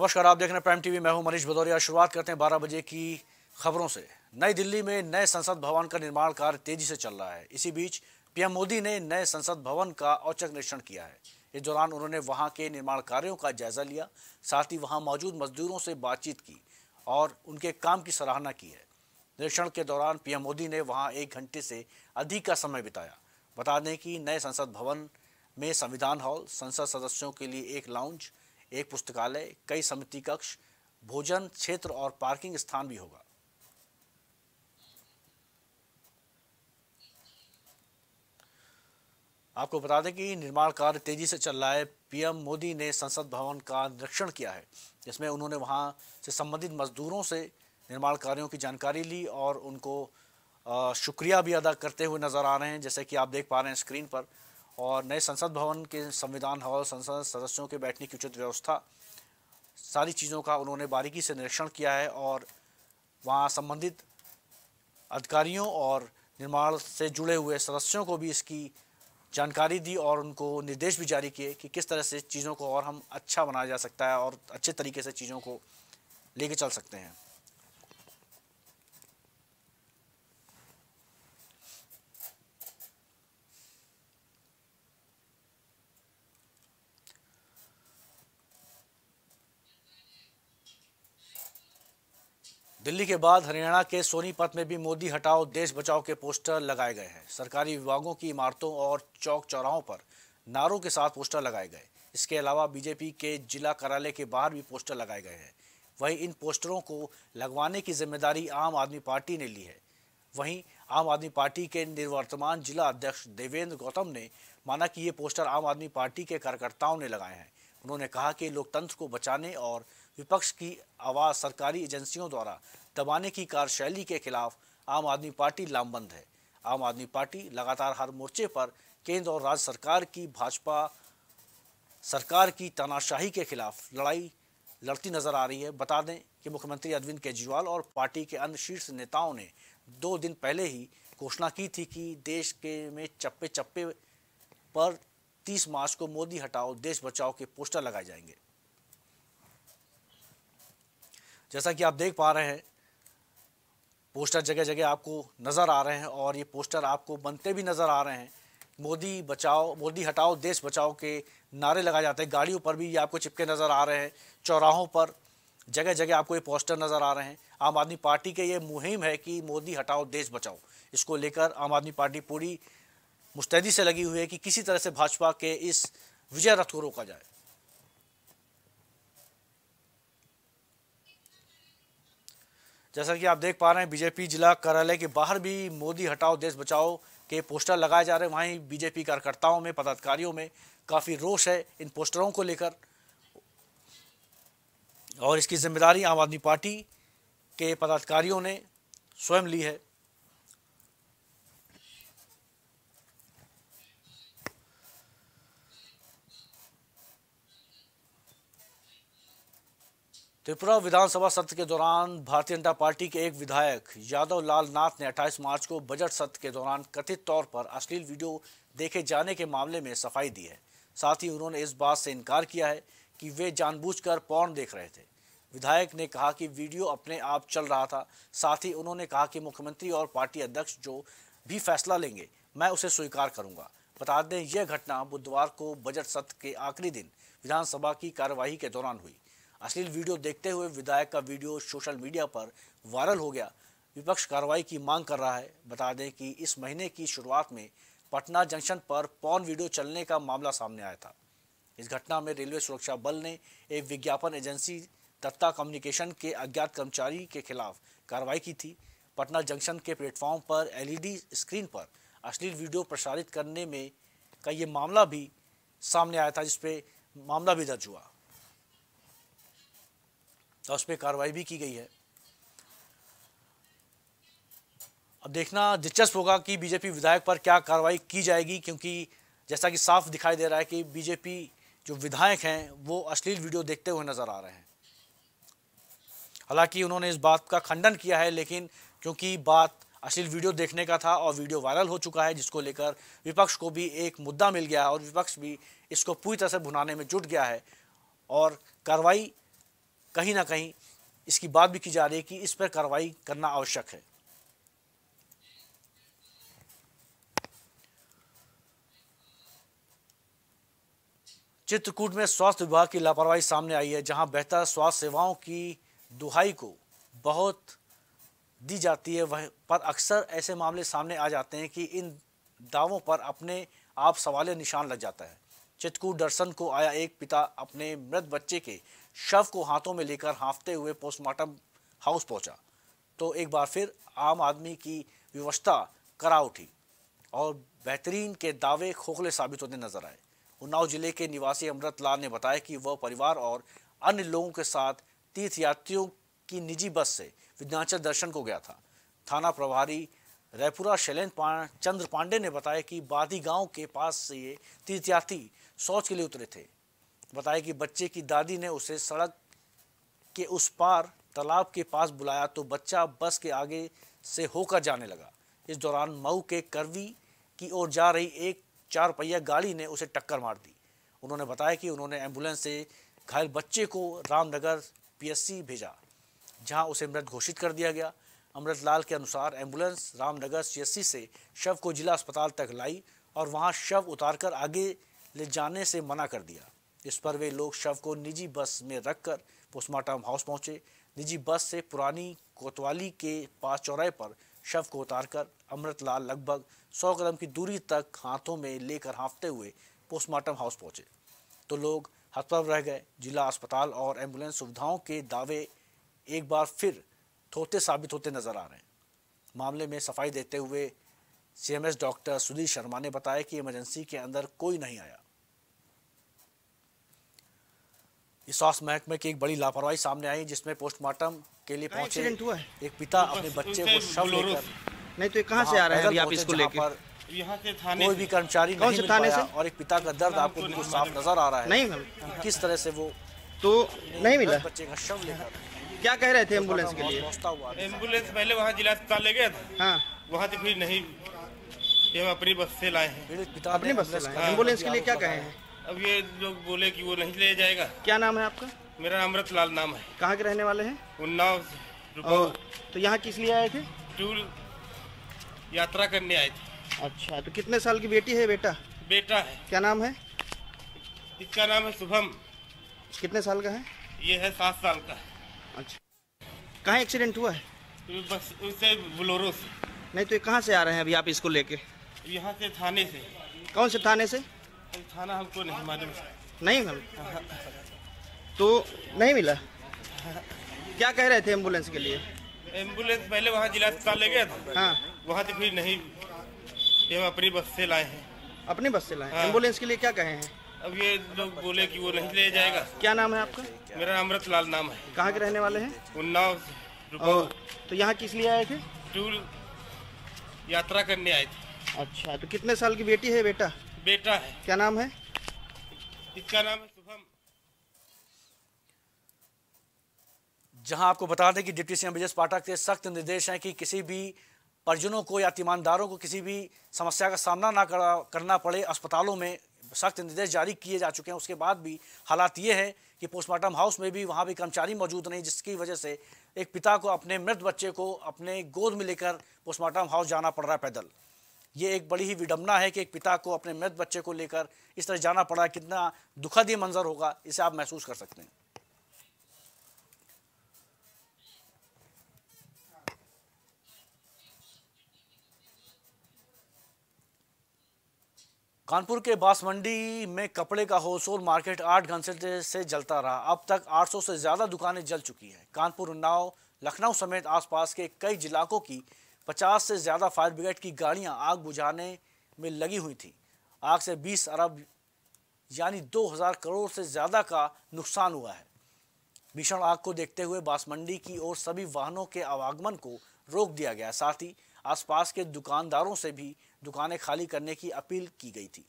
नमस्कार आप देख रहे हैं प्राइम टीवी मैं हूं मनीष भदौरिया शुरुआत करते हैं 12 बजे की खबरों से नई दिल्ली में नए संसद भवन का निर्माण कार्य तेजी से चल रहा है इसी बीच पीएम मोदी ने नए संसद भवन का औचक निरीक्षण किया है इस दौरान उन्होंने वहां के निर्माण कार्यों का जायजा लिया साथ ही वहाँ मौजूद मजदूरों से बातचीत की और उनके काम की सराहना की है निरीक्षण के दौरान पीएम मोदी ने वहाँ एक घंटे से अधिक का समय बिताया बता दें कि नए संसद भवन में संविधान हॉल संसद सदस्यों के लिए एक लाउंज एक पुस्तकालय कई समिति कक्ष भोजन क्षेत्र और पार्किंग स्थान भी होगा आपको बता दें कि निर्माण कार्य तेजी से चल रहा है पीएम मोदी ने संसद भवन का निरीक्षण किया है जिसमें उन्होंने वहां से संबंधित मजदूरों से निर्माण कार्यों की जानकारी ली और उनको शुक्रिया भी अदा करते हुए नज़र आ रहे हैं जैसे कि आप देख पा रहे हैं स्क्रीन पर और नए संसद भवन के संविधान हॉल संसद सदस्यों के बैठने की उचित व्यवस्था सारी चीज़ों का उन्होंने बारीकी से निरीक्षण किया है और वहाँ संबंधित अधिकारियों और निर्माण से जुड़े हुए सदस्यों को भी इसकी जानकारी दी और उनको निर्देश भी जारी किए कि किस तरह से चीज़ों को और हम अच्छा बनाया जा सकता है और अच्छे तरीके से चीज़ों को लेके चल सकते हैं दिल्ली के बाद हरियाणा के सोनीपत में भी मोदी हटाओ देश बचाओ के पोस्टर लगाए गए हैं सरकारी विभागों की इमारतों और चौक चौराहों पर नारों के साथ पोस्टर लगाए गए इसके अलावा बीजेपी के जिला कार्यालय के बाहर भी पोस्टर लगाए गए हैं वहीं इन पोस्टरों को लगवाने की जिम्मेदारी आम आदमी पार्टी ने ली है वहीं आम आदमी पार्टी के निर्वर्तमान जिला अध्यक्ष देवेंद्र गौतम ने माना कि ये पोस्टर आम आदमी पार्टी के कार्यकर्ताओं ने लगाए हैं उन्होंने कहा कि लोकतंत्र को बचाने और विपक्ष की आवाज़ सरकारी एजेंसियों द्वारा दबाने की कार्यशैली के खिलाफ आम आदमी पार्टी लामबंद है आम आदमी पार्टी लगातार हर मोर्चे पर केंद्र और राज्य सरकार की भाजपा सरकार की तानाशाही के खिलाफ लड़ाई लड़ती नजर आ रही है बता दें कि मुख्यमंत्री अरविंद केजरीवाल और पार्टी के अन्य शीर्ष नेताओं ने दो दिन पहले ही घोषणा की थी कि देश के में चप्पे चप्पे पर 30 मार्च को मोदी हटाओ देश बचाओ के पोस्टर लगाए जाएंगे जैसा कि आप देख पा रहे हैं पोस्टर जगह जगह आपको नज़र आ रहे हैं और ये पोस्टर आपको बनते भी नज़र आ रहे हैं मोदी बचाओ मोदी हटाओ देश बचाओ के नारे लगाए जाते हैं गाड़ियों पर भी ये आपको चिपके नज़र आ रहे हैं चौराहों पर जगह जगह आपको ये पोस्टर नज़र आ रहे हैं आम आदमी पार्टी के ये मुहिम है कि मोदी हटाओ देश बचाओ इसको लेकर आम आदमी पार्टी पूरी मुस्तैदी से लगी हुई है कि किसी तरह से भाजपा के इस विजय रथ को रोका जाए जैसा कि आप देख पा रहे हैं बीजेपी जिला कार्यालय के बाहर भी मोदी हटाओ देश बचाओ के पोस्टर लगाए जा रहे हैं वहीं बीजेपी कार्यकर्ताओं में पदाधिकारियों में काफ़ी रोष है इन पोस्टरों को लेकर और इसकी जिम्मेदारी आम आदमी पार्टी के पदाधिकारियों ने स्वयं ली है त्रिपुरा विधानसभा सत्र के दौरान भारतीय जनता पार्टी के एक विधायक यादव लाल नाथ ने 28 मार्च को बजट सत्र के दौरान कथित तौर पर अश्लील वीडियो देखे जाने के मामले में सफाई दी है साथ ही उन्होंने इस बात से इनकार किया है कि वे जानबूझकर पौन देख रहे थे विधायक ने कहा कि वीडियो अपने आप चल रहा था साथ ही उन्होंने कहा कि मुख्यमंत्री और पार्टी अध्यक्ष जो भी फैसला लेंगे मैं उसे स्वीकार करूंगा बता दें यह घटना बुधवार को बजट सत्र के आखिरी दिन विधानसभा की कार्यवाही के दौरान हुई अश्लील वीडियो देखते हुए विधायक का वीडियो सोशल मीडिया पर वायरल हो गया विपक्ष कार्रवाई की मांग कर रहा है बता दें कि इस महीने की शुरुआत में पटना जंक्शन पर पॉन वीडियो चलने का मामला सामने आया था इस घटना में रेलवे सुरक्षा बल ने एक विज्ञापन एजेंसी दत्ता कम्युनिकेशन के अज्ञात कर्मचारी के खिलाफ कार्रवाई की थी पटना जंक्शन के प्लेटफॉर्म पर एलईडी स्क्रीन पर अश्लील वीडियो प्रसारित करने में का ये मामला भी सामने आया था जिसपे मामला भी दर्ज हुआ तो उस पर कार्रवाई भी की गई है अब देखना दिलचस्प होगा कि बीजेपी विधायक पर क्या कार्रवाई की जाएगी क्योंकि जैसा कि साफ दिखाई दे रहा है कि बीजेपी जो विधायक हैं वो अश्लील वीडियो देखते हुए नज़र आ रहे हैं हालांकि उन्होंने इस बात का खंडन किया है लेकिन क्योंकि बात अश्लील वीडियो देखने का था और वीडियो वायरल हो चुका है जिसको लेकर विपक्ष को भी एक मुद्दा मिल गया है और विपक्ष भी इसको पूरी तरह से भुनाने में जुट गया है और कार्रवाई कहीं ना कहीं इसकी बात भी की जा रही है कि इस पर कार्रवाई करना आवश्यक है चित्रकूट में स्वास्थ्य विभाग की लापरवाही सामने आई है जहां बेहतर स्वास्थ्य सेवाओं की दुहाई को बहुत दी जाती है वह पर अक्सर ऐसे मामले सामने आ जाते हैं कि इन दावों पर अपने आप सवाल निशान लग जाता है चित्रकूट दर्शन को आया एक पिता अपने मृत बच्चे के शव को हाथों में लेकर हाँफते हुए पोस्टमार्टम हाउस पहुंचा तो एक बार फिर आम आदमी की व्यवस्था करा उठी और बेहतरीन के दावे खोखले साबित होते नजर आए उन्नाव जिले के निवासी अमृत लाल ने बताया कि वह परिवार और अन्य लोगों के साथ तीर्थयात्रियों की निजी बस से विद्याचल दर्शन को गया था थाना प्रभारी रायपुरा शैलेंद्र पा, चंद्र पांडे ने बताया कि बादी गांव के पास से ये तीर्थयात्री शौच के लिए उतरे थे बताया कि बच्चे की दादी ने उसे सड़क के उस पार तालाब के पास बुलाया तो बच्चा बस के आगे से होकर जाने लगा इस दौरान मऊ के करवी की ओर जा रही एक चार पहिया गाड़ी ने उसे टक्कर मार दी उन्होंने बताया कि उन्होंने एम्बुलेंस से घायल बच्चे को रामनगर पीएससी भेजा जहां उसे मृत घोषित कर दिया गया अमृत लाल के अनुसार एम्बुलेंस रामनगर सी से शव को जिला अस्पताल तक लाई और वहां शव उतारकर आगे ले जाने से मना कर दिया इस पर वे लोग शव को निजी बस में रखकर पोस्टमार्टम हाउस पहुंचे निजी बस से पुरानी कोतवाली के पास चौराहे पर शव को उतारकर अमृतलाल लगभग सौ कदम की दूरी तक हाथों में लेकर हाँफते हुए पोस्टमार्टम हाउस पहुंचे तो लोग हतप्रभ रह गए जिला अस्पताल और एम्बुलेंस सुविधाओं के दावे एक बार फिर थोते साबित होते नजर आ रहे हैं मामले में सफाई देते हुए सीएमएस डॉक्टर सुधीर शर्मा ने बताया कि इमरजेंसी के अंदर कोई नहीं आया स्वास्थ्य महकमे की एक बड़ी लापरवाही सामने आई जिसमें पोस्टमार्टम के लिए पहुंचे एक पिता अपने बच्चे को शव लेकर नहीं तो कहाँ से आ रहा है आप इसको लेकर कोई भी कर्मचारी नहीं मिल से? और एक पिता का दर्द आपको तो बिल्कुल साफ नजर आ रहा है नहीं किस तरह से वो तो नहीं मिला बच्चे का शव लेकर क्या कह रहे थे एम्बुलेंस के लिए एम्बुलेंस पहले वहाँ जिला अस्पताल ले गया था हाँ। वहाँ से फिर नहीं अपनी बस से लाए हैं अपनी बस से एम्बुलेंस के लिए क्या कहे हैं अब ये लोग बोले कि वो नहीं ले जाएगा क्या नाम है आपका मेरा अमृत लाल नाम है कहाँ के रहने वाले हैं उन्नाव तो यहाँ किस लिए आए थे टूर यात्रा करने आए थे अच्छा तो कितने साल की बेटी है बेटा बेटा है क्या नाम है इसका नाम है शुभम कितने साल का है ये है सात साल का अच्छा कहाँ एक्सीडेंट हुआ है तो बस उससे बोलोरो से नहीं तो ये कहाँ से आ रहे हैं अभी आप इसको लेके यहाँ से थाने से कौन से थाने से थाना हमको नहीं मालूम नहीं मालूम तो नहीं मिला क्या कह रहे थे एम्बुलेंस के लिए एम्बुलेंस पहले वहाँ जिला अस्पताल ले गया था हाँ वहाँ से फिर नहीं ये हम अपनी बस से लाए हैं अपनी बस से लाए हाँ। एम्बुलेंस के लिए क्या कहे हैं अब ये लोग बोले कि वो नहीं ले जाएगा क्या नाम है आपका मेरा नाम अमृत लाल नाम है कहाँ के रहने वाले हैं उन्नाव तो यहाँ किस लिए आए थे टूर यात्रा करने आए थे अच्छा तो कितने साल की बेटी है बेटा बेटा है क्या नाम है इसका नाम है शुभम जहां आपको बता दें कि डिप्टी सीएम ब्रजेश पाठक के सख्त निर्देश हैं कि किसी भी परिजनों को या तीमानदारों को किसी भी समस्या का सामना ना करना पड़े अस्पतालों में सख्त निर्देश जारी किए जा चुके हैं उसके बाद भी हालात ये है कि पोस्टमार्टम हाउस में भी वहाँ भी कर्मचारी मौजूद नहीं जिसकी वजह से एक पिता को अपने मृत बच्चे को अपने गोद में लेकर पोस्टमार्टम हाउस जाना पड़ रहा है पैदल ये एक बड़ी ही विडम्बना है कि एक पिता को अपने मृत बच्चे को लेकर इस तरह जाना पड़ा कितना दुखद ही मंजर होगा इसे आप महसूस कर सकते हैं कानपुर के बांस मंडी में कपड़े का होलसेल मार्केट आठ घंटे से जलता रहा अब तक 800 से ज़्यादा दुकानें जल चुकी हैं कानपुर उन्नाव लखनऊ समेत आसपास के कई इलाकों की पचास से ज़्यादा फायर ब्रिगेड की गाड़ियां आग बुझाने में लगी हुई थी आग से 20 अरब यानी 2000 करोड़ से ज़्यादा का नुकसान हुआ है भीषण आग को देखते हुए बासमंडी की ओर सभी वाहनों के आवागमन को रोक दिया गया साथ ही आसपास के दुकानदारों से भी दुकानें खाली करने की अपील की गई थी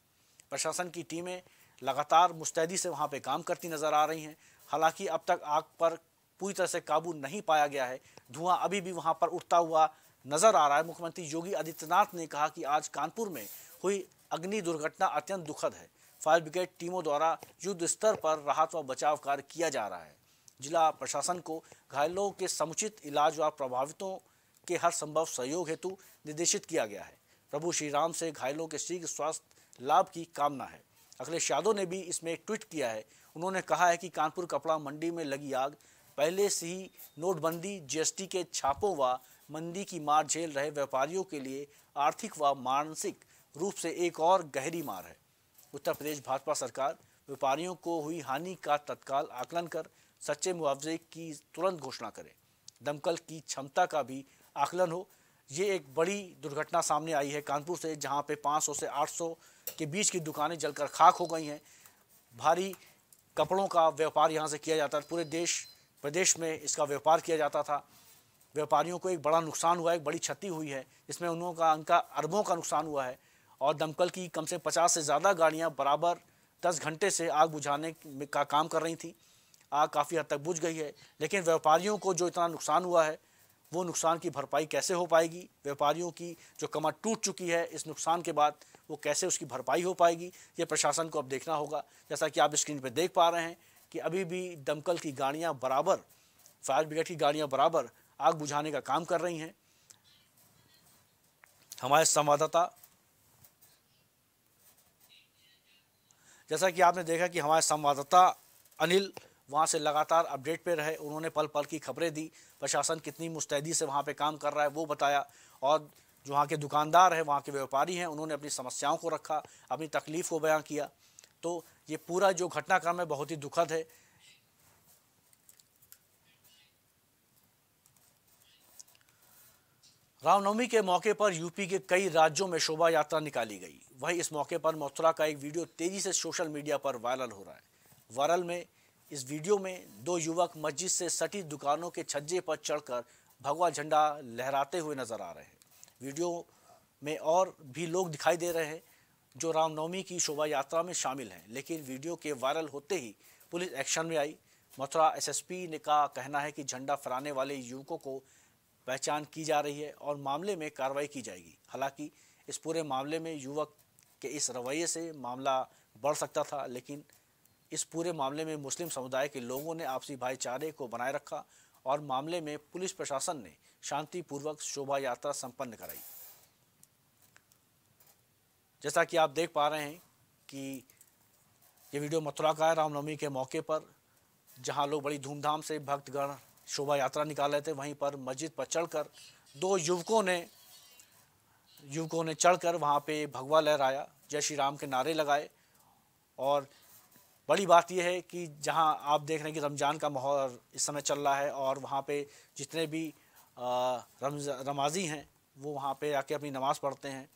प्रशासन की टीमें लगातार मुस्तैदी से वहाँ पे काम करती नजर आ रही हैं हालांकि अब तक आग पर पूरी तरह से काबू नहीं पाया गया है धुआं अभी भी वहाँ पर उठता हुआ नजर आ रहा है मुख्यमंत्री योगी आदित्यनाथ ने कहा कि आज कानपुर में हुई अग्नि दुर्घटना अत्यंत दुखद है फायर ब्रिगेड टीमों द्वारा युद्ध स्तर पर राहत व बचाव कार्य किया जा रहा है जिला प्रशासन को घायलों के समुचित इलाज व प्रभावितों के हर संभव सहयोग हेतु निर्देशित किया गया है प्रभु श्री राम से घायलों के शीघ्र स्वास्थ्य लाभ की कामना है अखिलेश यादव ने भी इसमें एक ट्वीट किया है उन्होंने कहा है कि कानपुर कपड़ा मंडी में लगी आग पहले से ही नोटबंदी जीएसटी के छापों व मंदी की मार झेल रहे व्यापारियों के लिए आर्थिक व मानसिक रूप से एक और गहरी मार है उत्तर प्रदेश भाजपा सरकार व्यापारियों को हुई हानि का तत्काल आकलन कर सच्चे मुआवजे की तुरंत घोषणा करे दमकल की क्षमता का भी आकलन हो ये एक बड़ी दुर्घटना सामने आई है कानपुर से जहाँ पे 500 से 800 के बीच की दुकानें जलकर खाक हो गई हैं भारी कपड़ों का व्यापार यहाँ से किया जाता है पूरे देश प्रदेश में इसका व्यापार किया जाता था व्यापारियों को एक बड़ा नुकसान हुआ है एक बड़ी क्षति हुई है इसमें उन्हों का उनका अरबों का नुकसान हुआ है और दमकल की कम से पचास से ज़्यादा गाड़ियाँ बराबर दस घंटे से आग बुझाने का काम कर रही थी आग काफ़ी हद तक बुझ गई है लेकिन व्यापारियों को जो इतना नुकसान हुआ है वो नुकसान की भरपाई कैसे हो पाएगी व्यापारियों की जो कमर टूट चुकी है इस नुकसान के बाद वो कैसे उसकी भरपाई हो पाएगी ये प्रशासन को अब देखना होगा जैसा कि आप स्क्रीन पर देख पा रहे हैं कि अभी भी दमकल की गाड़ियाँ बराबर फायर ब्रिगेड की गाड़ियाँ बराबर आग बुझाने का काम कर रही हैं हमारे संवाददाता जैसा कि आपने देखा कि हमारे संवाददाता अनिल वहाँ से लगातार अपडेट पे रहे उन्होंने पल पल की खबरें दी प्रशासन कितनी मुस्तैदी से वहाँ पे काम कर रहा है वो बताया और जो वहाँ के दुकानदार हैं वहाँ के व्यापारी हैं उन्होंने अपनी समस्याओं को रखा अपनी तकलीफ़ को बयां किया तो ये पूरा जो घटनाक्रम है बहुत ही दुखद है रामनवमी के मौके पर यूपी के कई राज्यों में शोभा यात्रा निकाली गई वहीं इस मौके पर मथुरा का एक वीडियो तेजी से सोशल मीडिया पर वायरल हो रहा है वायरल में इस वीडियो में दो युवक मस्जिद से सटी दुकानों के छज्जे पर चढ़कर भगवा झंडा लहराते हुए नजर आ रहे हैं वीडियो में और भी लोग दिखाई दे रहे हैं जो रामनवमी की शोभा यात्रा में शामिल हैं लेकिन वीडियो के वायरल होते ही पुलिस एक्शन में आई मथुरा एसएसपी ने का कहना है कि झंडा फहराने वाले युवकों को पहचान की जा रही है और मामले में कार्रवाई की जाएगी हालांकि इस पूरे मामले में युवक के इस रवैये से मामला बढ़ सकता था लेकिन इस पूरे मामले में मुस्लिम समुदाय के लोगों ने आपसी भाईचारे को बनाए रखा और मामले में पुलिस प्रशासन ने शांतिपूर्वक शोभा यात्रा संपन्न कराई जैसा कि आप देख पा रहे हैं कि ये वीडियो मथुरा का है रामनवमी के मौके पर जहां लोग बड़ी धूमधाम से भक्तगण शोभा यात्रा निकाल रहे थे वहीं पर मस्जिद पर चढ़कर दो युवकों ने युवकों ने चढ़कर वहाँ पे भगवा लहराया जय श्री राम के नारे लगाए और बड़ी बात यह है कि जहाँ आप देख रहे हैं कि रमज़ान का माहौल इस समय चल रहा है और वहाँ पे जितने भी रमज रमाजी हैं वो वहाँ पे आके अपनी नमाज़ पढ़ते हैं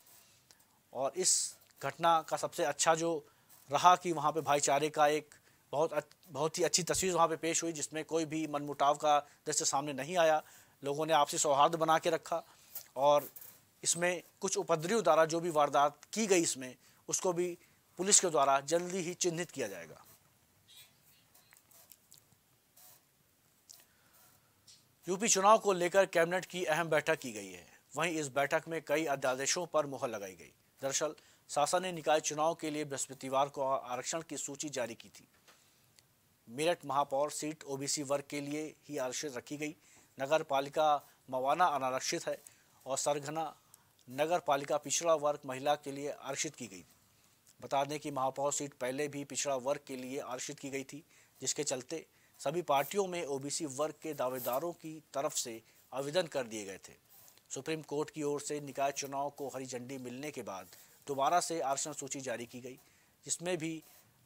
और इस घटना का सबसे अच्छा जो रहा कि वहाँ पे भाईचारे का एक बहुत बहुत ही अच्छी तस्वीर वहाँ पे पेश हुई जिसमें कोई भी मनमुटाव का दृश्य सामने नहीं आया लोगों ने आपसी सौहार्द बना के रखा और इसमें कुछ उपद्रवियों द्वारा जो भी वारदात की गई इसमें उसको भी पुलिस के द्वारा जल्दी ही चिन्हित किया जाएगा यूपी चुनाव को लेकर कैबिनेट की अहम बैठक की गई है वहीं इस बैठक में कई अध्यादेशों पर मुहर लगाई गई दरअसल शासन ने निकाय चुनाव के लिए बृहस्पतिवार को आरक्षण की सूची जारी की थी मेरठ महापौर सीट ओबीसी वर्ग के लिए ही आरक्षित रखी गई नगर पालिका मवाना अनारक्षित है और सरगना नगर पालिका पिछड़ा वर्ग महिला के लिए आरक्षित की गई बता दें कि महापौर सीट पहले भी पिछड़ा वर्ग के लिए आरक्षित की गई थी जिसके चलते सभी पार्टियों में ओबीसी वर्ग के दावेदारों की तरफ से आवेदन कर दिए गए थे सुप्रीम कोर्ट की ओर से निकाय चुनाव को हरी झंडी मिलने के बाद दोबारा से आरक्षण सूची जारी की गई जिसमें भी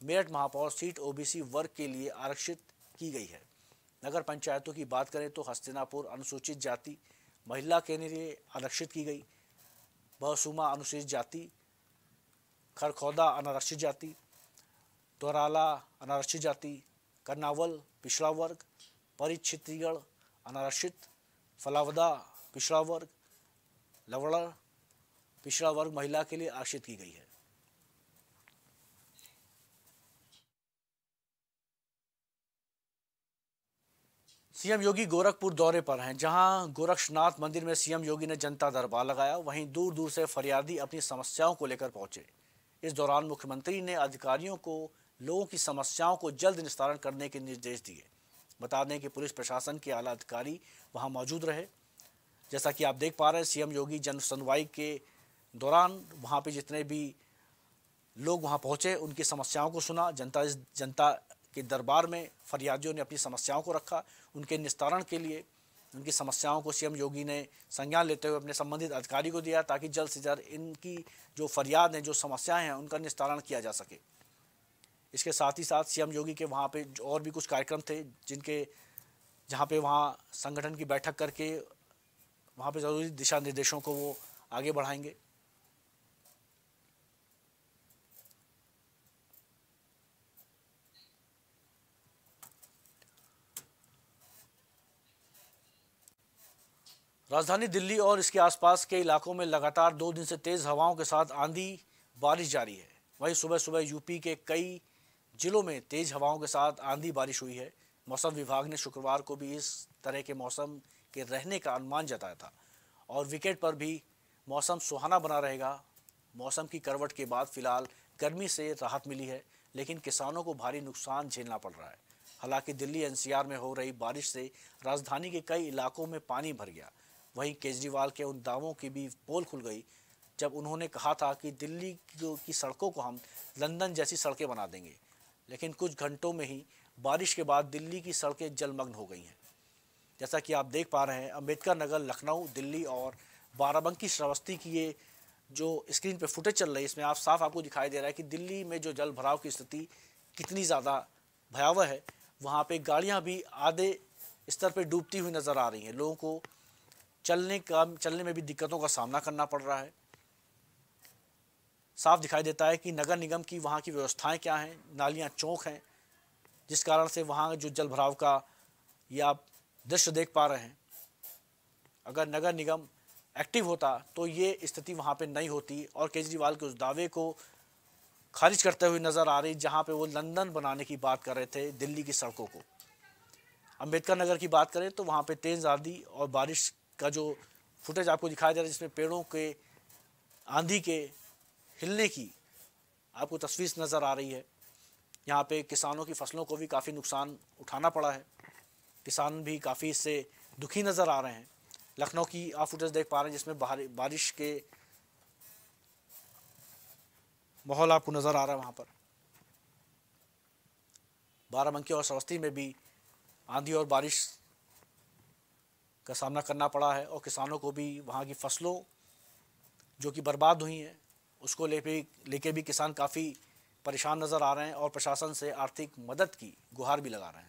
मेरठ महापौर सीट ओबीसी वर्ग के लिए आरक्षित की गई है नगर पंचायतों की बात करें तो हस्तिनापुर अनुसूचित जाति महिला के लिए आरक्षित की गई बहसुमा अनुसूचित जाति खरखौदा अनारक्षित जाति तोराला अनारक्षित जाति करनावल पिछड़ा वर्ग परिक्षित्रीगढ़ अनारक्षित फलावदा पिछड़ा वर्ग लवड़ा पिछड़ा वर्ग महिला के लिए आरक्षित की गई है सीएम योगी गोरखपुर दौरे पर हैं जहां गोरक्षनाथ मंदिर में सीएम योगी ने जनता दरबार लगाया वहीं दूर दूर से फरियादी अपनी समस्याओं को लेकर पहुंचे इस दौरान मुख्यमंत्री ने अधिकारियों को लोगों की समस्याओं को जल्द निस्तारण करने के निर्देश दिए बता दें कि पुलिस प्रशासन के आला अधिकारी वहां मौजूद रहे जैसा कि आप देख पा रहे हैं सीएम योगी जन सुनवाई के दौरान वहाँ पर जितने भी लोग वहाँ पहुँचे उनकी समस्याओं को सुना जनता जनता के दरबार में फरियादियों ने अपनी समस्याओं को रखा उनके निस्तारण के लिए उनकी समस्याओं को सीएम योगी ने संज्ञान लेते हुए अपने संबंधित अधिकारी को दिया ताकि जल्द से जल्द इनकी जो फरियाद हैं जो समस्याएं हैं उनका निस्तारण किया जा सके इसके साथ ही साथ सीएम योगी के वहाँ पे और भी कुछ कार्यक्रम थे जिनके जहाँ पे वहाँ संगठन की बैठक करके वहाँ पे ज़रूरी दिशा निर्देशों को वो आगे बढ़ाएंगे राजधानी दिल्ली और इसके आसपास के इलाकों में लगातार दो दिन से तेज़ हवाओं के साथ आंधी बारिश जारी है वहीं सुबह सुबह यूपी के कई जिलों में तेज़ हवाओं के साथ आंधी बारिश हुई है मौसम विभाग ने शुक्रवार को भी इस तरह के मौसम के रहने का अनुमान जताया था और विकेट पर भी मौसम सुहाना बना रहेगा मौसम की करवट के बाद फिलहाल गर्मी से राहत मिली है लेकिन किसानों को भारी नुकसान झेलना पड़ रहा है हालांकि दिल्ली एनसीआर में हो रही बारिश से राजधानी के कई इलाकों में पानी भर गया वहीं केजरीवाल के उन दावों की भी पोल खुल गई जब उन्होंने कहा था कि दिल्ली की सड़कों को हम लंदन जैसी सड़कें बना देंगे लेकिन कुछ घंटों में ही बारिश के बाद दिल्ली की सड़कें जलमग्न हो गई हैं जैसा कि आप देख पा रहे हैं अम्बेडकर नगर लखनऊ दिल्ली और बाराबंकी श्रावस्ती की ये जो स्क्रीन पे फुटेज चल रही है इसमें आप साफ आपको दिखाई दे रहा है कि दिल्ली में जो जल भराव की स्थिति कितनी ज़्यादा भयावह है वहाँ पे गाड़ियाँ भी आधे स्तर पे डूबती हुई नज़र आ रही हैं लोगों को चलने का चलने में भी दिक्कतों का सामना करना पड़ रहा है साफ दिखाई देता है कि नगर निगम की वहाँ की व्यवस्थाएं क्या हैं नालियाँ चौक हैं जिस कारण से वहाँ जो जल भराव का ये आप दृश्य देख पा रहे हैं अगर नगर निगम एक्टिव होता तो ये स्थिति वहाँ पे नहीं होती और केजरीवाल के उस दावे को खारिज करते हुए नज़र आ रही जहाँ पे वो लंदन बनाने की बात कर रहे थे दिल्ली की सड़कों को अंबेडकर नगर की बात करें तो वहाँ पे तेज़ आंधी और बारिश का जो फुटेज आपको दिखाया जा रहा है जिसमें पेड़ों के आंधी के हिलने की आपको तस्वीर नज़र आ रही है यहाँ पे किसानों की फसलों को भी काफ़ी नुकसान उठाना पड़ा है किसान भी काफ़ी इससे दुखी नज़र आ रहे हैं लखनऊ की आप फुटेज देख पा रहे हैं जिसमें बारिश के माहौल आपको नज़र आ रहा है वहाँ पर बाराबंकी और सरस्ती में भी आंधी और बारिश का सामना करना पड़ा है और किसानों को भी वहाँ की फसलों जो कि बर्बाद हुई हैं उसको ले भी लेके भी किसान काफ़ी परेशान नज़र आ रहे हैं और प्रशासन से आर्थिक मदद की गुहार भी लगा रहे हैं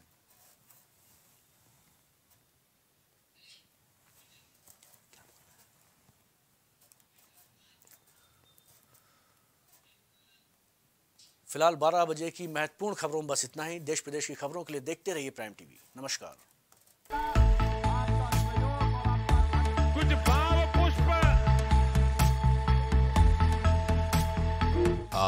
फिलहाल 12 बजे की महत्वपूर्ण खबरों में बस इतना ही देश प्रदेश की खबरों के लिए देखते रहिए प्राइम टीवी नमस्कार